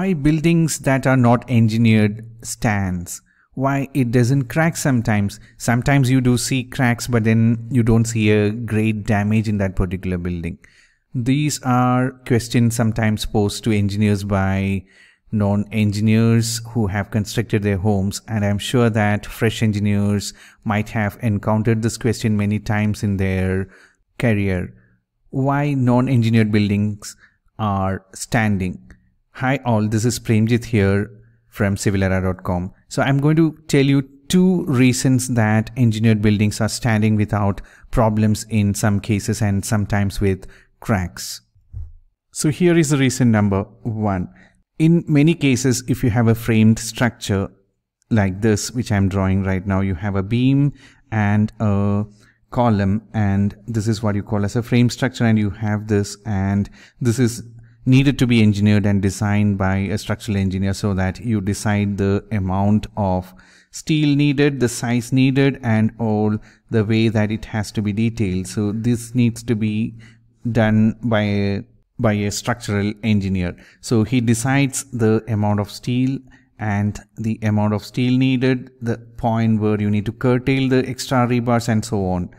why buildings that are not engineered stands why it doesn't crack sometimes sometimes you do see cracks but then you don't see a great damage in that particular building these are questions sometimes posed to engineers by non-engineers who have constructed their homes and i'm sure that fresh engineers might have encountered this question many times in their career why non-engineered buildings are standing Hi all, this is Premjit here from civilera.com. So I'm going to tell you two reasons that engineered buildings are standing without problems in some cases and sometimes with cracks. So here is the reason number one. In many cases, if you have a framed structure like this, which I'm drawing right now, you have a beam and a column and this is what you call as a frame structure and you have this and this is needed to be engineered and designed by a structural engineer so that you decide the amount of steel needed, the size needed and all the way that it has to be detailed. So this needs to be done by a, by a structural engineer. So he decides the amount of steel and the amount of steel needed, the point where you need to curtail the extra rebars and so on.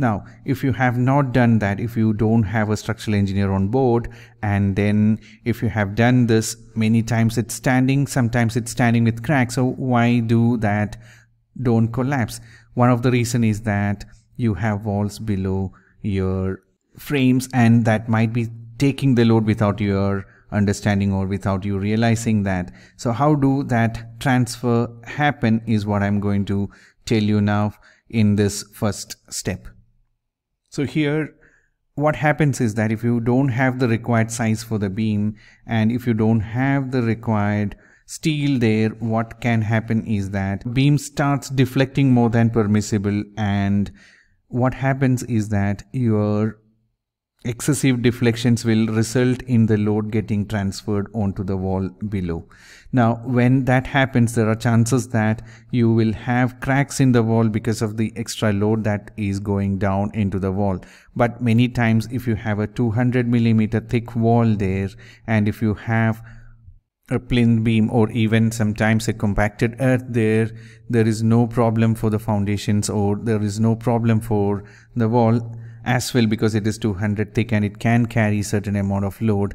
Now, if you have not done that, if you don't have a structural engineer on board, and then if you have done this many times, it's standing, sometimes it's standing with cracks. So why do that don't collapse? One of the reason is that you have walls below your frames and that might be taking the load without your understanding or without you realizing that. So how do that transfer happen is what I'm going to tell you now in this first step. So here what happens is that if you don't have the required size for the beam and if you don't have the required steel there what can happen is that beam starts deflecting more than permissible and what happens is that your excessive deflections will result in the load getting transferred onto the wall below. Now when that happens there are chances that you will have cracks in the wall because of the extra load that is going down into the wall. But many times if you have a 200 millimeter thick wall there and if you have a plinth beam or even sometimes a compacted earth there there is no problem for the foundations or there is no problem for the wall as well because it is 200 thick and it can carry certain amount of load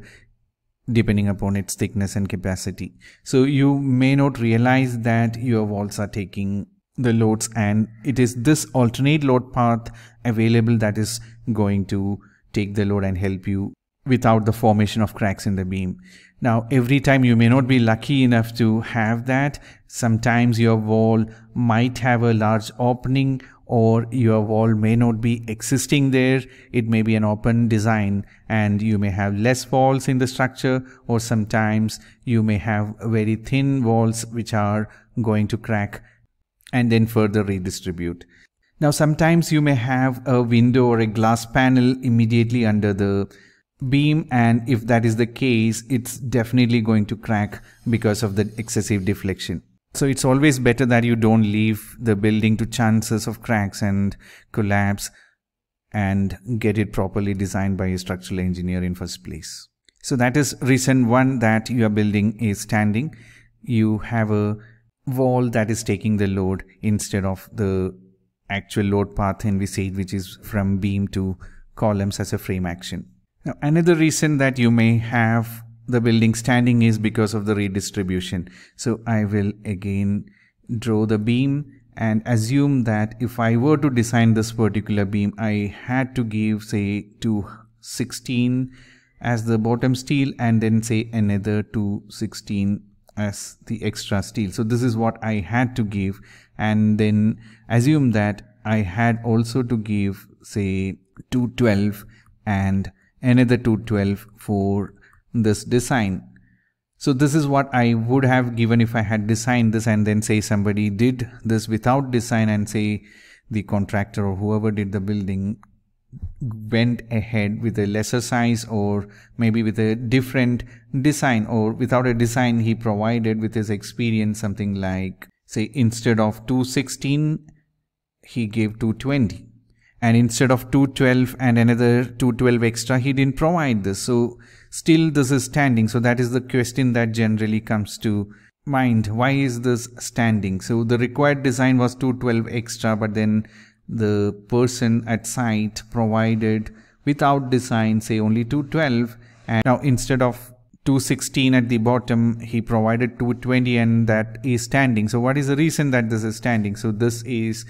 depending upon its thickness and capacity. So you may not realize that your walls are taking the loads and it is this alternate load path available that is going to take the load and help you without the formation of cracks in the beam. Now every time you may not be lucky enough to have that. Sometimes your wall might have a large opening or your wall may not be existing there. It may be an open design and you may have less walls in the structure or sometimes you may have very thin walls which are going to crack and then further redistribute. Now sometimes you may have a window or a glass panel immediately under the beam and if that is the case it's definitely going to crack because of the excessive deflection. So it's always better that you don't leave the building to chances of cracks and collapse and get it properly designed by a structural engineer in first place. So that is reason one that your building is standing. You have a wall that is taking the load instead of the actual load path envisaged which is from beam to columns as a frame action. Now another reason that you may have the building standing is because of the redistribution. So I will again draw the beam and assume that if I were to design this particular beam, I had to give say to 16 as the bottom steel and then say another two sixteen as the extra steel. So this is what I had to give and then assume that I had also to give say 212 and another 212 for this design. So this is what I would have given if I had designed this and then say somebody did this without design and say the contractor or whoever did the building went ahead with a lesser size or maybe with a different design or without a design he provided with his experience something like say instead of 216 he gave 220 and instead of 212 and another 212 extra he didn't provide this so still this is standing so that is the question that generally comes to mind why is this standing so the required design was 212 extra but then the person at site provided without design say only 212 and now instead of 216 at the bottom he provided 220 and that is standing so what is the reason that this is standing so this is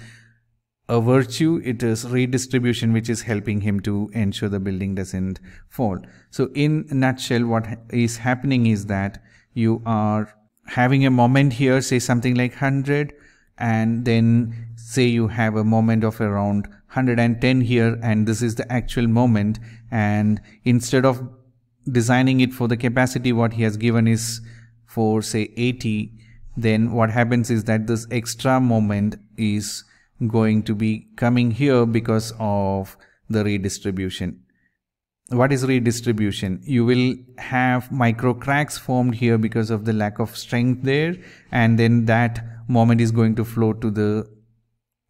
a virtue, it is redistribution which is helping him to ensure the building doesn't fall. So in nutshell, what is happening is that you are having a moment here, say something like 100, and then say you have a moment of around 110 here, and this is the actual moment. And instead of designing it for the capacity, what he has given is for say 80, then what happens is that this extra moment is going to be coming here because of the redistribution. What is redistribution? You will have micro cracks formed here because of the lack of strength there and then that moment is going to flow to the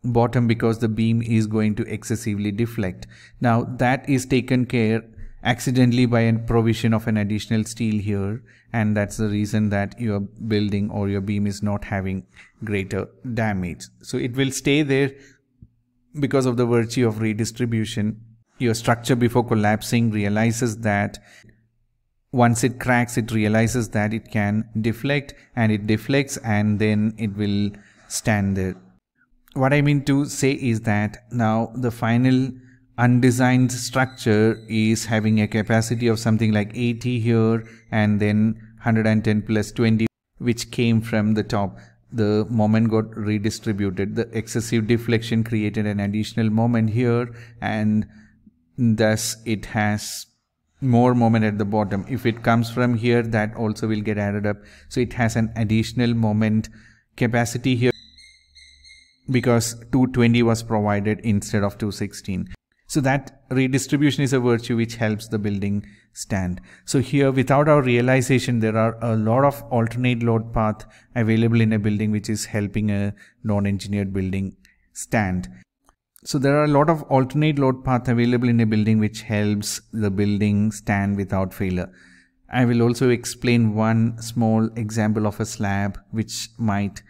bottom because the beam is going to excessively deflect. Now that is taken care accidentally by a provision of an additional steel here and that's the reason that your building or your beam is not having greater damage so it will stay there because of the virtue of redistribution your structure before collapsing realizes that once it cracks it realizes that it can deflect and it deflects and then it will stand there what i mean to say is that now the final undesigned structure is having a capacity of something like 80 here and then 110 plus 20 which came from the top the moment got redistributed the excessive deflection created an additional moment here and thus it has more moment at the bottom if it comes from here that also will get added up so it has an additional moment capacity here because 220 was provided instead of 216 so that redistribution is a virtue which helps the building stand. So here without our realization, there are a lot of alternate load path available in a building, which is helping a non-engineered building stand. So there are a lot of alternate load path available in a building, which helps the building stand without failure. I will also explain one small example of a slab, which might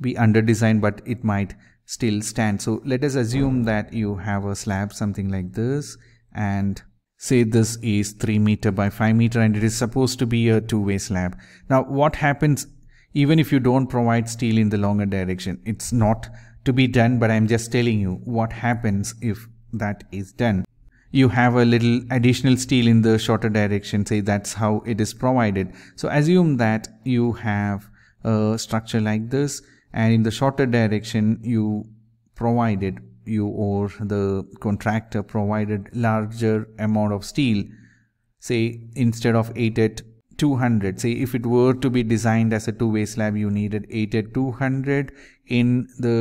be under designed, but it might still stand. So let us assume that you have a slab something like this and say this is 3 meter by 5 meter and it is supposed to be a two-way slab. Now what happens even if you don't provide steel in the longer direction? It's not to be done but I'm just telling you what happens if that is done. You have a little additional steel in the shorter direction say that's how it is provided. So assume that you have a structure like this and in the shorter direction you provided you or the contractor provided larger amount of steel say instead of 8 at 200 say if it were to be designed as a two-way slab you needed 8 at 200 in the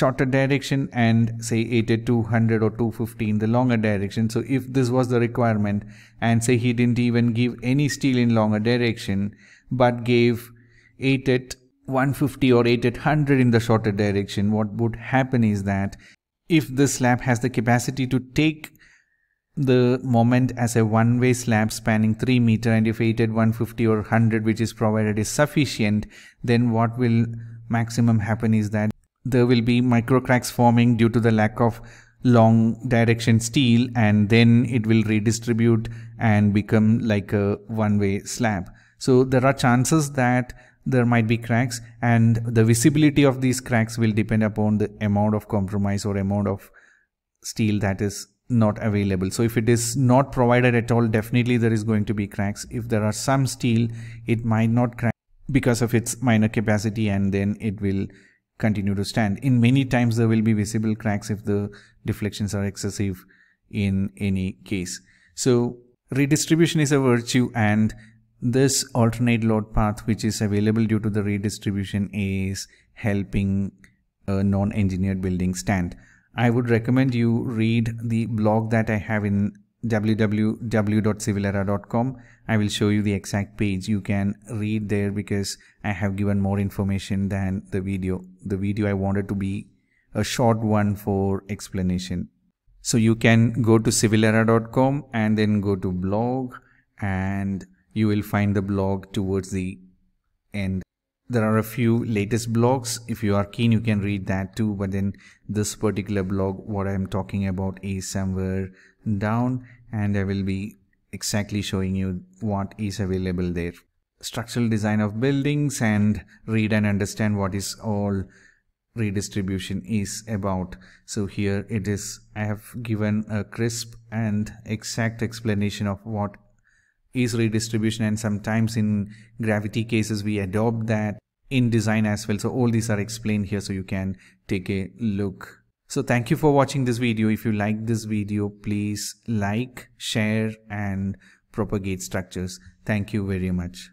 shorter direction and say 8 at 200 or 250 in the longer direction so if this was the requirement and say he didn't even give any steel in longer direction but gave 8 at 150 or 800 in the shorter direction, what would happen is that if the slab has the capacity to take the moment as a one-way slab spanning 3 meter and if 8 at 150 or 100 which is provided is sufficient then what will maximum happen is that there will be micro cracks forming due to the lack of long direction steel and then it will redistribute and become like a one-way slab. So there are chances that there might be cracks and the visibility of these cracks will depend upon the amount of compromise or amount of steel that is not available so if it is not provided at all definitely there is going to be cracks if there are some steel it might not crack because of its minor capacity and then it will continue to stand in many times there will be visible cracks if the deflections are excessive in any case so redistribution is a virtue and this alternate load path which is available due to the redistribution is helping a non-engineered building stand. I would recommend you read the blog that I have in www.civilera.com. I will show you the exact page. You can read there because I have given more information than the video. The video I wanted to be a short one for explanation. So you can go to civilera.com and then go to blog and you will find the blog towards the end. There are a few latest blogs. If you are keen, you can read that too. But then this particular blog, what I'm talking about is somewhere down and I will be exactly showing you what is available there. Structural design of buildings and read and understand what is all redistribution is about. So here it is, I have given a crisp and exact explanation of what is redistribution and sometimes in gravity cases we adopt that in design as well. So all these are explained here so you can take a look. So thank you for watching this video. If you like this video, please like, share and propagate structures. Thank you very much.